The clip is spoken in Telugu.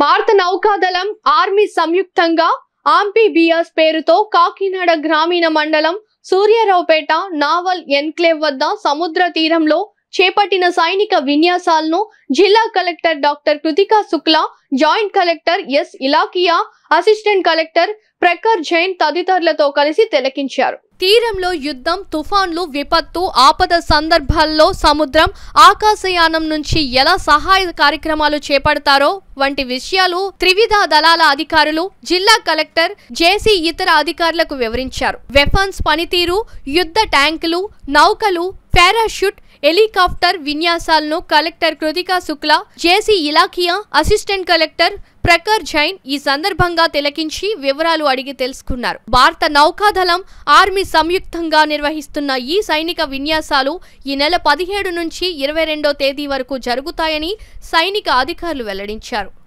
భారత నౌకాదళం ఆర్మీ సంయుక్తంగా ఆంపీబియాస్ పేరుతో కాకినాడ గ్రామీణ మండలం సూర్యరావుపేట నావల్ ఎన్క్లేవ్ వద్ద సముద్ర తీరంలో చేపట్టిన సైనిక విన్యాసాలను జిల్లా collector doctor Kritika Shukla joint collector S Ilakkiya assistant collector Prakhar Jain తదితరులతో కలిసి తిలకించారు తీరంలో యుద్ధం తుఫాన్లు విపత్తు ఆపద సందర్భాల్లో సముద్రం ఆకాశయానం నుంచి ఎలా సహాయ కార్యక్రమాలు చేపడతారో వంటి విషయాలు త్రివిధ దళాల అధికారులు జిల్లా కలెక్టర్ జేసీ ఇతర అధికారులకు వివరించారు వెపన్స్ పనితీరు యుద్ధ ట్యాంకులు నౌకలు పారాషూట్ హెలికాప్టర్ విన్యాసాలను collector Kritika Shukla JC Ilakkiya assistant collector Prakhar Jain ఈ సందర్భంగా తిలకించి వివరాలు అడిగి తెలుసుకున్నారు భారత నౌకాదళం ఆర్మీ సంయుక్తంగా నిర్వహిస్తున్న ఈ సైనిక విన్యాసాలు ఈ నెల పదిహేడు నుంచి ఇరవై తేదీ వరకు జరుగుతాయని సైనిక అధికారులు వెల్లడించారు